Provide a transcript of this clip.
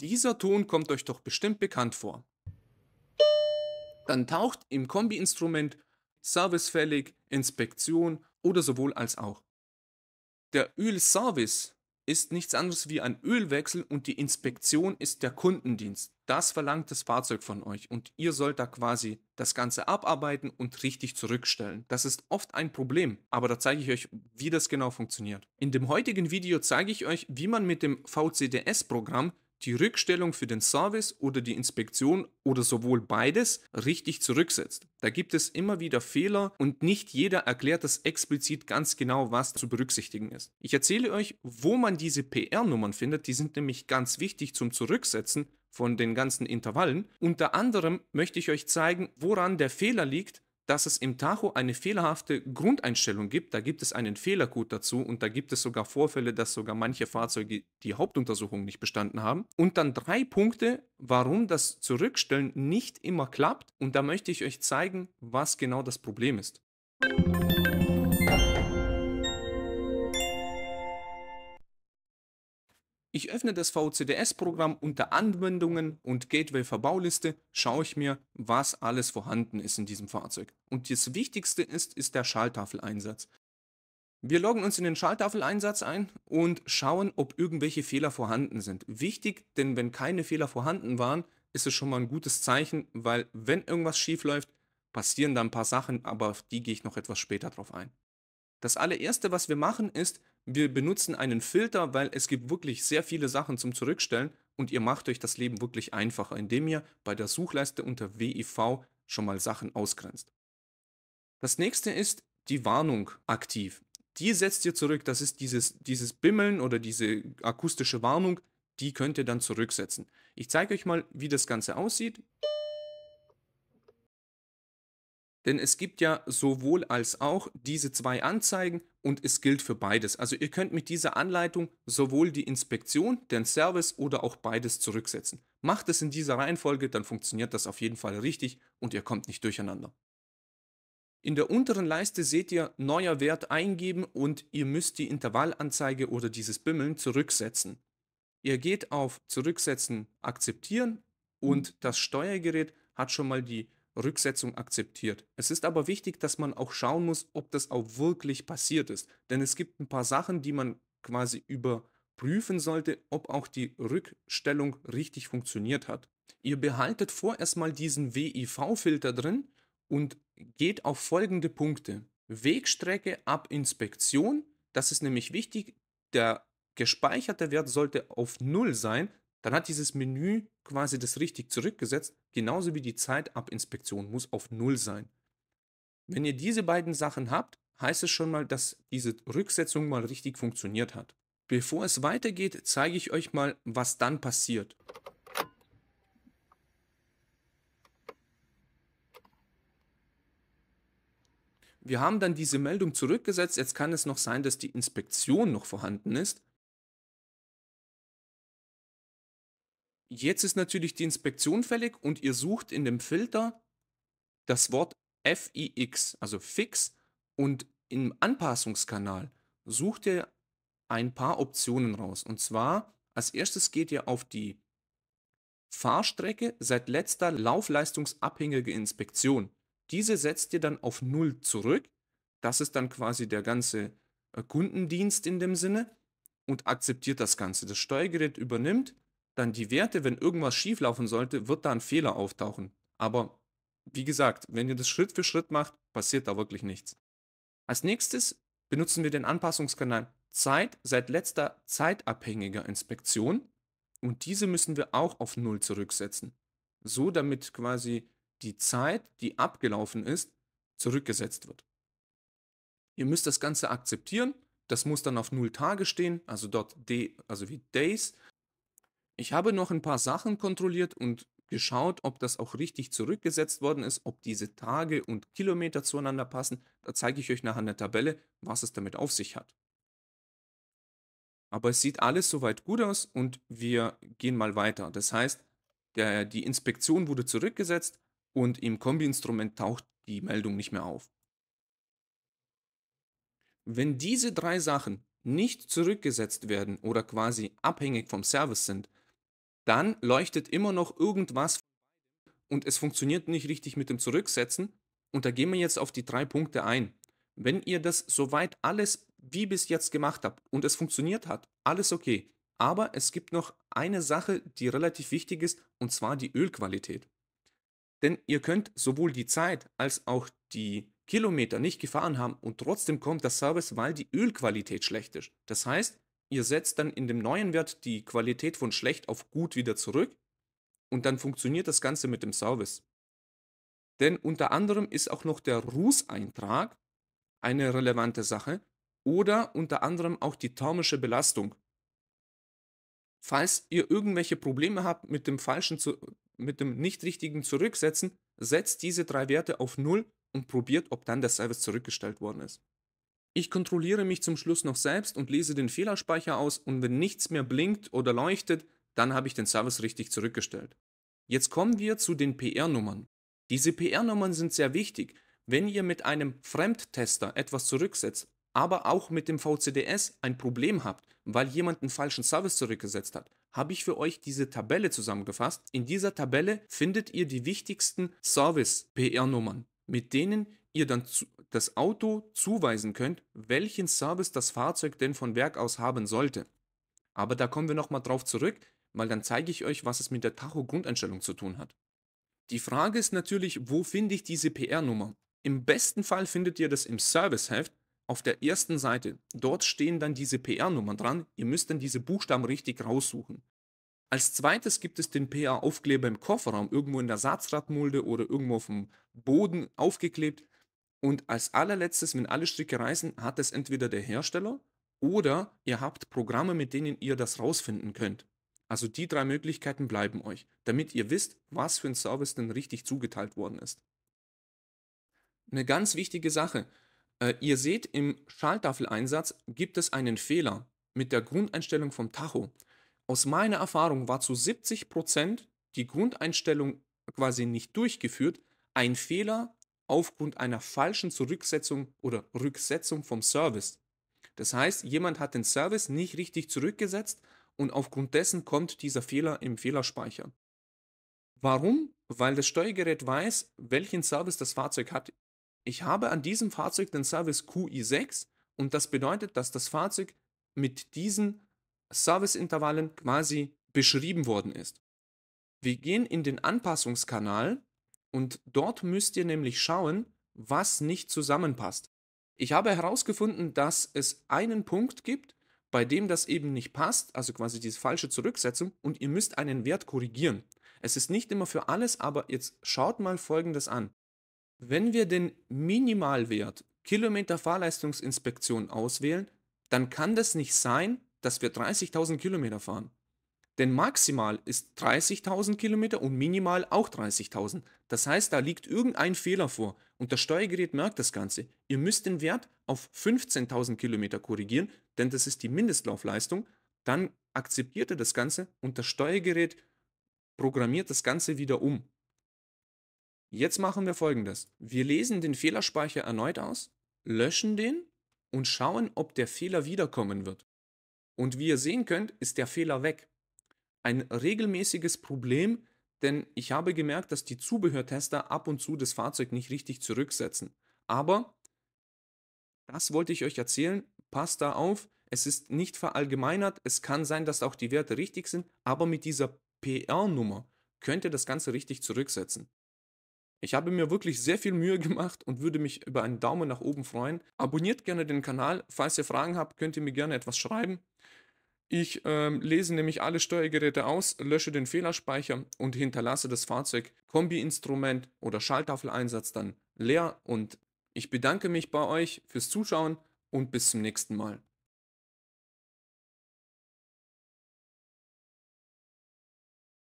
Dieser Ton kommt euch doch bestimmt bekannt vor. Dann taucht im Kombi-Instrument servicefällig, Inspektion oder sowohl als auch. Der Ölservice ist nichts anderes wie ein Ölwechsel und die Inspektion ist der Kundendienst. Das verlangt das Fahrzeug von euch und ihr sollt da quasi das Ganze abarbeiten und richtig zurückstellen. Das ist oft ein Problem, aber da zeige ich euch, wie das genau funktioniert. In dem heutigen Video zeige ich euch, wie man mit dem VCDS-Programm die Rückstellung für den Service oder die Inspektion oder sowohl beides richtig zurücksetzt. Da gibt es immer wieder Fehler und nicht jeder erklärt das explizit ganz genau, was zu berücksichtigen ist. Ich erzähle euch, wo man diese PR-Nummern findet, die sind nämlich ganz wichtig zum Zurücksetzen von den ganzen Intervallen. Unter anderem möchte ich euch zeigen, woran der Fehler liegt, dass es im Tacho eine fehlerhafte Grundeinstellung gibt. Da gibt es einen Fehlercode dazu und da gibt es sogar Vorfälle, dass sogar manche Fahrzeuge die Hauptuntersuchung nicht bestanden haben. Und dann drei Punkte, warum das Zurückstellen nicht immer klappt. Und da möchte ich euch zeigen, was genau das Problem ist. Ich öffne das VCDS-Programm unter Anwendungen und Gateway-Verbauliste, schaue ich mir, was alles vorhanden ist in diesem Fahrzeug. Und das Wichtigste ist, ist der Schalltafeleinsatz. Wir loggen uns in den Schalltafeleinsatz ein und schauen, ob irgendwelche Fehler vorhanden sind. Wichtig, denn wenn keine Fehler vorhanden waren, ist es schon mal ein gutes Zeichen, weil wenn irgendwas schief läuft, passieren da ein paar Sachen, aber auf die gehe ich noch etwas später drauf ein. Das allererste, was wir machen, ist, wir benutzen einen Filter, weil es gibt wirklich sehr viele Sachen zum Zurückstellen und ihr macht euch das Leben wirklich einfacher, indem ihr bei der Suchleiste unter WIV schon mal Sachen ausgrenzt. Das nächste ist die Warnung aktiv. Die setzt ihr zurück, das ist dieses, dieses Bimmeln oder diese akustische Warnung, die könnt ihr dann zurücksetzen. Ich zeige euch mal, wie das Ganze aussieht. Denn es gibt ja sowohl als auch diese zwei Anzeigen und es gilt für beides. Also ihr könnt mit dieser Anleitung sowohl die Inspektion, den Service oder auch beides zurücksetzen. Macht es in dieser Reihenfolge, dann funktioniert das auf jeden Fall richtig und ihr kommt nicht durcheinander. In der unteren Leiste seht ihr neuer Wert eingeben und ihr müsst die Intervallanzeige oder dieses Bimmeln zurücksetzen. Ihr geht auf Zurücksetzen akzeptieren und das Steuergerät hat schon mal die Rücksetzung akzeptiert. Es ist aber wichtig, dass man auch schauen muss, ob das auch wirklich passiert ist. Denn es gibt ein paar Sachen, die man quasi überprüfen sollte, ob auch die Rückstellung richtig funktioniert hat. Ihr behaltet vorerst mal diesen WIV-Filter drin und geht auf folgende Punkte. Wegstrecke ab Inspektion, das ist nämlich wichtig, der gespeicherte Wert sollte auf 0 sein, dann hat dieses Menü quasi das richtig zurückgesetzt, genauso wie die Zeitabinspektion muss auf Null sein. Wenn ihr diese beiden Sachen habt, heißt es schon mal, dass diese Rücksetzung mal richtig funktioniert hat. Bevor es weitergeht, zeige ich euch mal, was dann passiert. Wir haben dann diese Meldung zurückgesetzt. Jetzt kann es noch sein, dass die Inspektion noch vorhanden ist. Jetzt ist natürlich die Inspektion fällig und ihr sucht in dem Filter das Wort FIX, also fix, und im Anpassungskanal sucht ihr ein paar Optionen raus. Und zwar, als erstes geht ihr auf die Fahrstrecke seit letzter laufleistungsabhängige Inspektion. Diese setzt ihr dann auf 0 zurück. Das ist dann quasi der ganze äh, Kundendienst in dem Sinne und akzeptiert das Ganze. Das Steuergerät übernimmt dann die Werte, wenn irgendwas schieflaufen sollte, wird da ein Fehler auftauchen. Aber wie gesagt, wenn ihr das Schritt für Schritt macht, passiert da wirklich nichts. Als nächstes benutzen wir den Anpassungskanal Zeit seit letzter zeitabhängiger Inspektion und diese müssen wir auch auf Null zurücksetzen. So damit quasi die Zeit, die abgelaufen ist, zurückgesetzt wird. Ihr müsst das Ganze akzeptieren. Das muss dann auf 0 Tage stehen, also dort D, also wie Days ich habe noch ein paar Sachen kontrolliert und geschaut, ob das auch richtig zurückgesetzt worden ist, ob diese Tage und Kilometer zueinander passen. Da zeige ich euch nachher eine Tabelle, was es damit auf sich hat. Aber es sieht alles soweit gut aus und wir gehen mal weiter. Das heißt, der, die Inspektion wurde zurückgesetzt und im Kombi-Instrument taucht die Meldung nicht mehr auf. Wenn diese drei Sachen nicht zurückgesetzt werden oder quasi abhängig vom Service sind, dann leuchtet immer noch irgendwas und es funktioniert nicht richtig mit dem Zurücksetzen. Und da gehen wir jetzt auf die drei Punkte ein. Wenn ihr das soweit alles wie bis jetzt gemacht habt und es funktioniert hat, alles okay. Aber es gibt noch eine Sache, die relativ wichtig ist, und zwar die Ölqualität. Denn ihr könnt sowohl die Zeit als auch die Kilometer nicht gefahren haben und trotzdem kommt das Service, weil die Ölqualität schlecht ist. Das heißt, ihr setzt dann in dem neuen Wert die Qualität von schlecht auf gut wieder zurück und dann funktioniert das Ganze mit dem Service. Denn unter anderem ist auch noch der Rußeintrag eine relevante Sache oder unter anderem auch die thermische Belastung. Falls ihr irgendwelche Probleme habt mit dem falschen mit dem nicht richtigen zurücksetzen, setzt diese drei Werte auf Null und probiert, ob dann der Service zurückgestellt worden ist. Ich kontrolliere mich zum Schluss noch selbst und lese den Fehlerspeicher aus und wenn nichts mehr blinkt oder leuchtet, dann habe ich den Service richtig zurückgestellt. Jetzt kommen wir zu den PR-Nummern. Diese PR-Nummern sind sehr wichtig. Wenn ihr mit einem Fremdtester etwas zurücksetzt, aber auch mit dem VCDS ein Problem habt, weil jemand einen falschen Service zurückgesetzt hat, habe ich für euch diese Tabelle zusammengefasst. In dieser Tabelle findet ihr die wichtigsten Service-PR-Nummern mit denen ihr dann zu, das Auto zuweisen könnt, welchen Service das Fahrzeug denn von Werk aus haben sollte. Aber da kommen wir nochmal drauf zurück, weil dann zeige ich euch, was es mit der Tacho-Grundeinstellung zu tun hat. Die Frage ist natürlich, wo finde ich diese PR-Nummer? Im besten Fall findet ihr das im Serviceheft auf der ersten Seite. Dort stehen dann diese PR-Nummern dran. Ihr müsst dann diese Buchstaben richtig raussuchen. Als zweites gibt es den PA-Aufkleber im Kofferraum, irgendwo in der Satzradmulde oder irgendwo auf dem Boden aufgeklebt. Und als allerletztes, wenn alle Stricke reißen, hat es entweder der Hersteller oder ihr habt Programme, mit denen ihr das rausfinden könnt. Also die drei Möglichkeiten bleiben euch, damit ihr wisst, was für ein Service denn richtig zugeteilt worden ist. Eine ganz wichtige Sache. Äh, ihr seht, im Schaltafeleinsatz gibt es einen Fehler mit der Grundeinstellung vom Tacho aus meiner Erfahrung war zu 70 die Grundeinstellung quasi nicht durchgeführt, ein Fehler aufgrund einer falschen Zurücksetzung oder Rücksetzung vom Service. Das heißt, jemand hat den Service nicht richtig zurückgesetzt und aufgrund dessen kommt dieser Fehler im Fehlerspeicher. Warum? Weil das Steuergerät weiß, welchen Service das Fahrzeug hat. Ich habe an diesem Fahrzeug den Service QI6 und das bedeutet, dass das Fahrzeug mit diesen Serviceintervallen quasi beschrieben worden ist. Wir gehen in den Anpassungskanal und dort müsst ihr nämlich schauen, was nicht zusammenpasst. Ich habe herausgefunden, dass es einen Punkt gibt, bei dem das eben nicht passt, also quasi diese falsche Zurücksetzung, und ihr müsst einen Wert korrigieren. Es ist nicht immer für alles, aber jetzt schaut mal Folgendes an. Wenn wir den Minimalwert Kilometer Fahrleistungsinspektion auswählen, dann kann das nicht sein, dass wir 30.000 Kilometer fahren. Denn maximal ist 30.000 Kilometer und minimal auch 30.000. Das heißt, da liegt irgendein Fehler vor und das Steuergerät merkt das Ganze. Ihr müsst den Wert auf 15.000 Kilometer korrigieren, denn das ist die Mindestlaufleistung. Dann akzeptiert ihr das Ganze und das Steuergerät programmiert das Ganze wieder um. Jetzt machen wir folgendes. Wir lesen den Fehlerspeicher erneut aus, löschen den und schauen, ob der Fehler wiederkommen wird. Und wie ihr sehen könnt, ist der Fehler weg. Ein regelmäßiges Problem, denn ich habe gemerkt, dass die Zubehörtester ab und zu das Fahrzeug nicht richtig zurücksetzen. Aber das wollte ich euch erzählen. Passt da auf. Es ist nicht verallgemeinert. Es kann sein, dass auch die Werte richtig sind, aber mit dieser PR-Nummer könnt ihr das Ganze richtig zurücksetzen. Ich habe mir wirklich sehr viel Mühe gemacht und würde mich über einen Daumen nach oben freuen. Abonniert gerne den Kanal. Falls ihr Fragen habt, könnt ihr mir gerne etwas schreiben. Ich ähm, lese nämlich alle Steuergeräte aus, lösche den Fehlerspeicher und hinterlasse das Fahrzeug Kombi-Instrument oder Schalltafeleinsatz dann leer und ich bedanke mich bei euch fürs Zuschauen und bis zum nächsten Mal.